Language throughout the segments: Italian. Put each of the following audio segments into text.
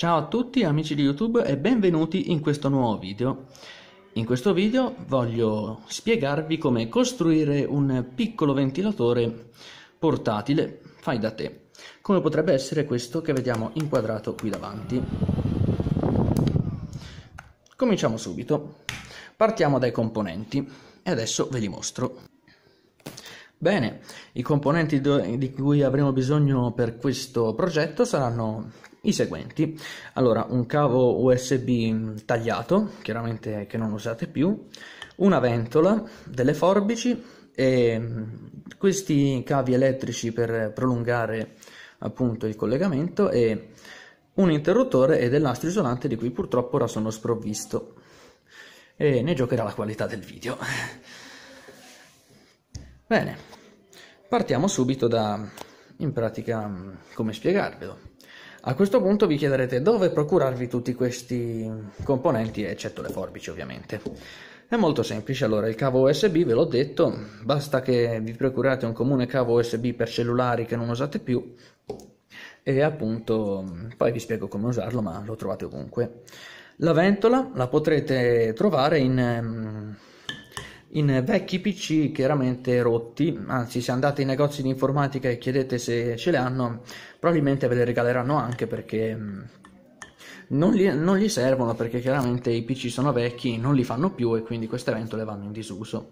Ciao a tutti amici di YouTube e benvenuti in questo nuovo video. In questo video voglio spiegarvi come costruire un piccolo ventilatore portatile fai da te, come potrebbe essere questo che vediamo inquadrato qui davanti. Cominciamo subito. Partiamo dai componenti e adesso ve li mostro. Bene, i componenti di cui avremo bisogno per questo progetto saranno i seguenti. Allora, un cavo USB tagliato, chiaramente che non usate più, una ventola, delle forbici e mm, questi cavi elettrici per prolungare appunto il collegamento e un interruttore e del elastro isolante di cui purtroppo ora sono sprovvisto e ne giocherà la qualità del video. Bene, partiamo subito da in pratica mm, come spiegarvelo. A questo punto vi chiederete dove procurarvi tutti questi componenti, eccetto le forbici ovviamente. È molto semplice, allora il cavo USB ve l'ho detto, basta che vi procurate un comune cavo USB per cellulari che non usate più e appunto poi vi spiego come usarlo ma lo trovate ovunque. La ventola la potrete trovare in ehm, in vecchi PC chiaramente rotti, anzi se andate in negozi di informatica e chiedete se ce le hanno, probabilmente ve le regaleranno anche perché mm, non gli, non gli servono perché chiaramente i PC sono vecchi, non li fanno più e quindi queste ventole vanno in disuso.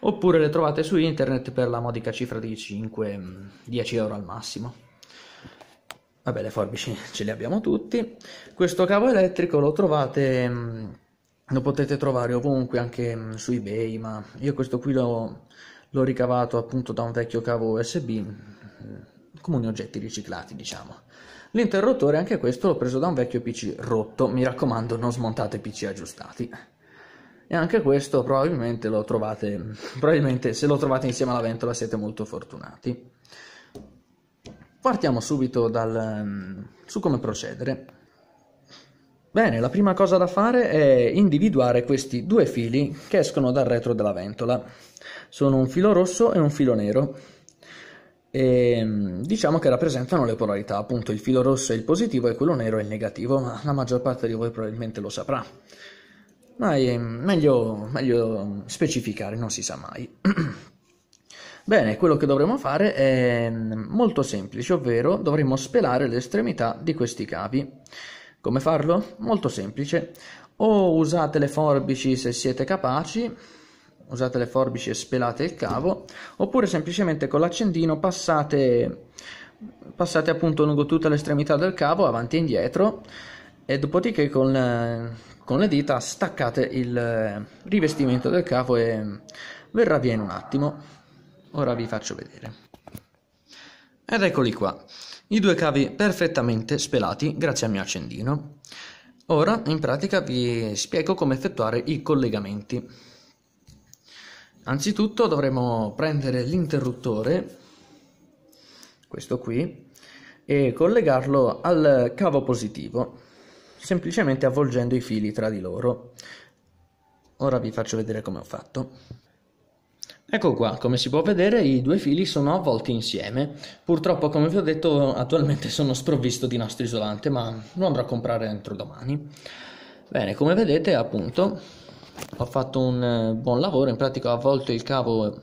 Oppure le trovate su internet per la modica cifra di 5-10 mm, euro al massimo. Vabbè, le forbici ce le abbiamo tutti. Questo cavo elettrico lo trovate mm, lo potete trovare ovunque anche mm, su ebay ma io questo qui l'ho ricavato appunto da un vecchio cavo usb mm, comuni oggetti riciclati diciamo l'interruttore anche questo l'ho preso da un vecchio pc rotto mi raccomando non smontate pc aggiustati e anche questo probabilmente lo trovate mm, probabilmente se lo trovate insieme alla ventola siete molto fortunati partiamo subito dal, su come procedere Bene, la prima cosa da fare è individuare questi due fili che escono dal retro della ventola. Sono un filo rosso e un filo nero. E, mm, diciamo che rappresentano le polarità, appunto il filo rosso è il positivo e quello nero è il negativo, ma la maggior parte di voi probabilmente lo saprà. Ma è eh, meglio, meglio specificare, non si sa mai. Bene, quello che dovremo fare è mm, molto semplice, ovvero dovremo spelare le estremità di questi cavi. Come farlo? Molto semplice. O usate le forbici se siete capaci, usate le forbici e spelate il cavo, oppure semplicemente con l'accendino passate, passate appunto lungo tutta l'estremità del cavo, avanti e indietro, e dopodiché con, con le dita staccate il rivestimento del cavo e verrà via in un attimo. Ora vi faccio vedere. Ed eccoli qua, i due cavi perfettamente spelati grazie al mio accendino. Ora in pratica vi spiego come effettuare i collegamenti. Anzitutto dovremo prendere l'interruttore, questo qui, e collegarlo al cavo positivo, semplicemente avvolgendo i fili tra di loro. Ora vi faccio vedere come ho fatto. Ecco qua, come si può vedere i due fili sono avvolti insieme. Purtroppo, come vi ho detto, attualmente sono sprovvisto di nastro isolante, ma lo andrò a comprare entro domani. Bene, come vedete, appunto, ho fatto un eh, buon lavoro, in pratica ho avvolto il cavo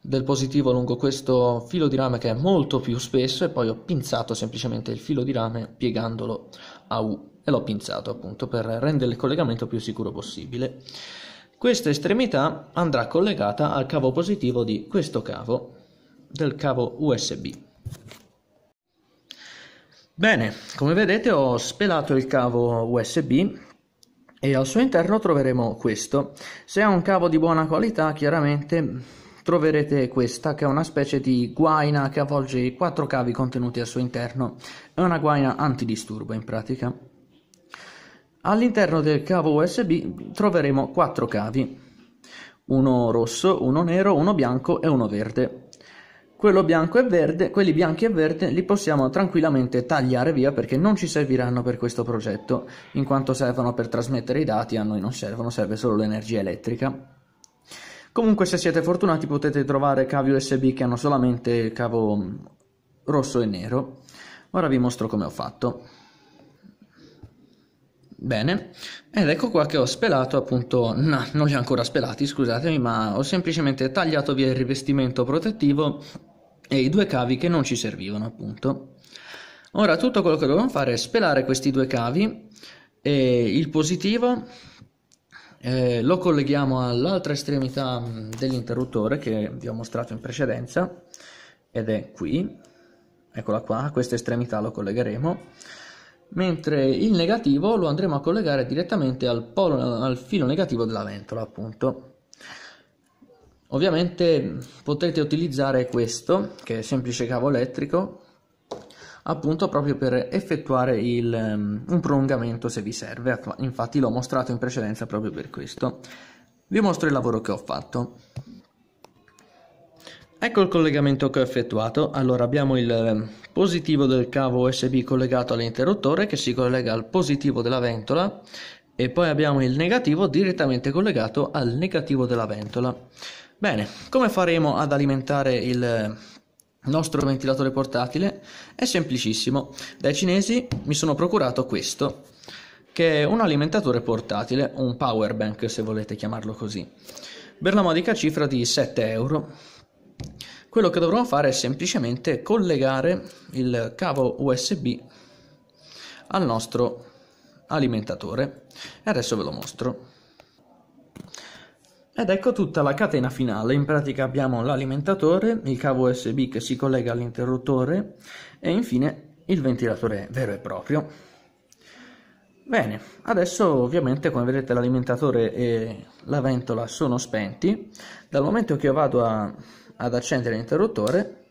del positivo lungo questo filo di rame che è molto più spesso e poi ho pinzato semplicemente il filo di rame piegandolo a U e l'ho pinzato appunto per rendere il collegamento più sicuro possibile. Questa estremità andrà collegata al cavo positivo di questo cavo, del cavo USB. Bene, come vedete ho spelato il cavo USB e al suo interno troveremo questo. Se è un cavo di buona qualità chiaramente troverete questa che è una specie di guaina che avvolge i quattro cavi contenuti al suo interno. È una guaina antidisturbo in pratica. All'interno del cavo USB troveremo quattro cavi, uno rosso, uno nero, uno bianco e uno verde. Bianco verde. quelli bianchi e verde li possiamo tranquillamente tagliare via perché non ci serviranno per questo progetto, in quanto servono per trasmettere i dati, a noi non servono, serve solo l'energia elettrica. Comunque se siete fortunati potete trovare cavi USB che hanno solamente cavo mm, rosso e nero. Ora vi mostro come ho fatto. Bene, ed ecco qua che ho spelato appunto, no, non li ho ancora spelati scusatemi, ma ho semplicemente tagliato via il rivestimento protettivo e i due cavi che non ci servivano appunto. Ora tutto quello che dobbiamo fare è spelare questi due cavi e il positivo eh, lo colleghiamo all'altra estremità mm, dell'interruttore che vi ho mostrato in precedenza ed è qui, eccola qua, a questa estremità lo collegheremo mentre il negativo lo andremo a collegare direttamente al, polo, al filo negativo della ventola appunto ovviamente potete utilizzare questo che è semplice cavo elettrico appunto proprio per effettuare il, ehm, un prolungamento se vi serve infatti l'ho mostrato in precedenza proprio per questo vi mostro il lavoro che ho fatto Ecco il collegamento che ho effettuato, allora abbiamo il ehm, positivo del cavo USB collegato all'interruttore che si collega al positivo della ventola e poi abbiamo il negativo direttamente collegato al negativo della ventola. Bene, come faremo ad alimentare il ehm, nostro ventilatore portatile? È semplicissimo, dai cinesi mi sono procurato questo che è un alimentatore portatile, un power bank se volete chiamarlo così, per la modica cifra di 7 euro. Quello che dovremo fare è semplicemente collegare il cavo USB al nostro alimentatore e adesso ve lo mostro. Ed ecco tutta la catena finale, in pratica abbiamo l'alimentatore, il cavo USB che si collega all'interruttore e infine il ventilatore vero e proprio. Bene, adesso ovviamente come vedete l'alimentatore e la ventola sono spenti, dal momento che io vado a ad accendere l'interruttore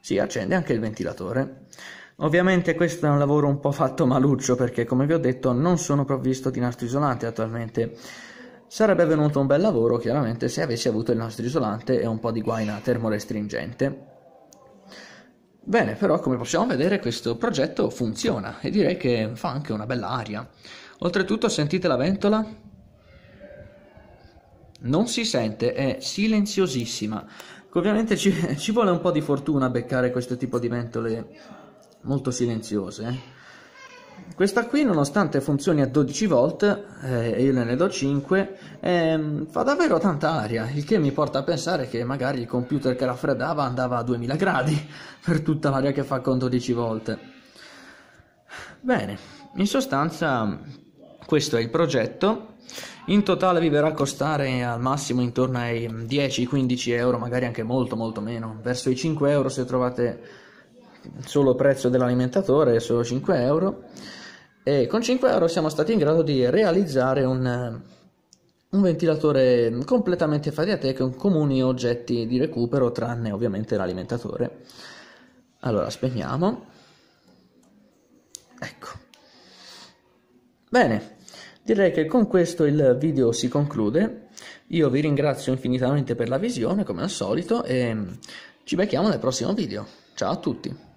si accende anche il ventilatore. Ovviamente questo è un lavoro un po' fatto maluccio perché come vi ho detto non sono provvisto di nastro isolante attualmente. Sarebbe venuto un bel lavoro chiaramente se avessi avuto il nastro isolante e un po' di guaina termorestringente. Bene, però come possiamo vedere questo progetto funziona e direi che fa anche una bella aria. Oltretutto sentite la ventola? non si sente, è silenziosissima. Ovviamente ci, ci vuole un po' di fortuna beccare questo tipo di ventole molto silenziose. Eh. Questa qui, nonostante funzioni a 12 volt, eh, e eh, io ne do 5, eh, fa davvero tanta aria, il che mi porta a pensare che magari il computer che raffreddava andava a 2000 gradi per tutta l'aria che fa con 12 volt. Bene, in sostanza questo è il progetto. In totale vi verrà a costare al massimo intorno ai 10-15 euro, magari anche molto molto meno, verso i 5 euro se trovate solo prezzo dell'alimentatore, solo 5 euro. E con 5 euro siamo stati in grado di realizzare un, un ventilatore completamente fatti a te con comuni oggetti di recupero, tranne ovviamente l'alimentatore. Allora, spegniamo. Ecco. Bene, direi che con questo il video si conclude. Io vi ringrazio infinitamente per la visione, come al solito, e ci becchiamo nel prossimo video. Ciao a tutti!